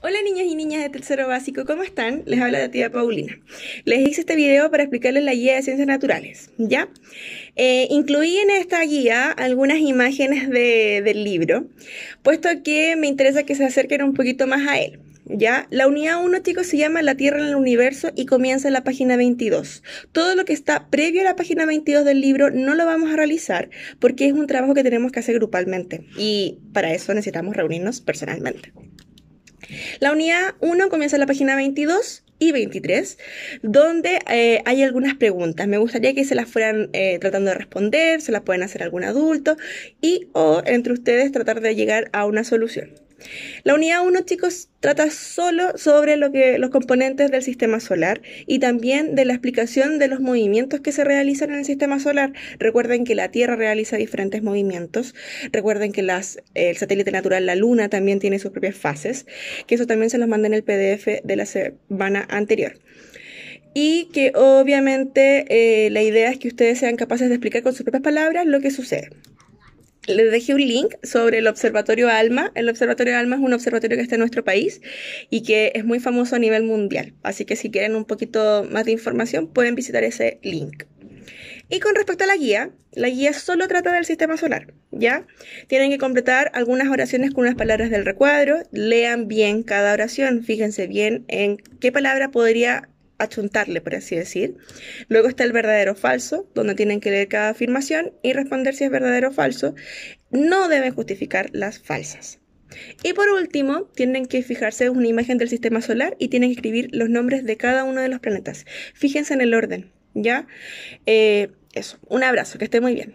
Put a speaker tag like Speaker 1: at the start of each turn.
Speaker 1: Hola niños y niñas de tercero básico, ¿cómo están? Les habla la tía Paulina. Les hice este video para explicarles la guía de ciencias naturales, ¿ya? Eh, incluí en esta guía algunas imágenes del libro, puesto que me interesa que se acerquen un poquito más a él. ¿Ya? La unidad 1, chicos, se llama La Tierra en el Universo y comienza en la página 22. Todo lo que está previo a la página 22 del libro no lo vamos a realizar porque es un trabajo que tenemos que hacer grupalmente y para eso necesitamos reunirnos personalmente. La unidad 1 comienza en la página 22 y 23, donde eh, hay algunas preguntas. Me gustaría que se las fueran eh, tratando de responder, se las pueden hacer algún adulto y o entre ustedes tratar de llegar a una solución. La unidad 1, chicos, trata solo sobre lo que, los componentes del sistema solar y también de la explicación de los movimientos que se realizan en el sistema solar. Recuerden que la Tierra realiza diferentes movimientos. Recuerden que el satélite natural, la Luna, también tiene sus propias fases, que eso también se los manda en el PDF de la semana anterior y que obviamente eh, la idea es que ustedes sean capaces de explicar con sus propias palabras lo que sucede les dejé un link sobre el Observatorio Alma. El Observatorio Alma es un observatorio que está en nuestro país y que es muy famoso a nivel mundial. Así que si quieren un poquito más de información, pueden visitar ese link. Y con respecto a la guía, la guía solo trata del sistema solar, ¿ya? Tienen que completar algunas oraciones con unas palabras del recuadro, lean bien cada oración, fíjense bien en qué palabra podría achuntarle, por así decir. Luego está el verdadero o falso, donde tienen que leer cada afirmación y responder si es verdadero o falso. No deben justificar las falsas. Y por último, tienen que fijarse en una imagen del sistema solar y tienen que escribir los nombres de cada uno de los planetas. Fíjense en el orden, ¿ya? Eh, eso, un abrazo, que esté muy bien.